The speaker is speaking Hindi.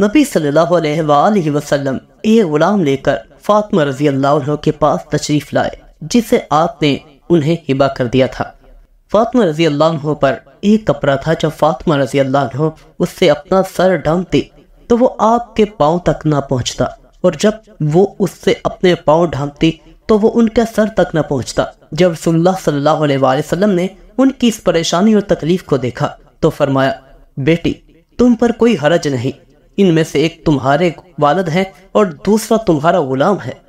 नबी सल्लल्लाहु अलैहि वसल्लम एक गुलाम लेकर फातिमा रजी अल्लाह के पास तशरीफ लाए जिसे आपने उन्हें हिबा कर दिया था फातिमा रजी अल्लाह पर एक कपड़ा था जब फातिमा रजी अल्लाह उससे अपना सर ढांकती तो वो आपके पाँव तक ना पहुँचता और जब वो उससे अपने पाँव ढांकती तो वो उनके सर तक न पहुँचता जब रसुल्लाह सल्लल्लाहु अलैहि वसल्लम ने उनकी इस परेशानी और तकलीफ को देखा तो फरमाया बेटी तुम पर कोई हरज नहीं इनमें से एक तुम्हारे वालद है और दूसरा तुम्हारा गुलाम है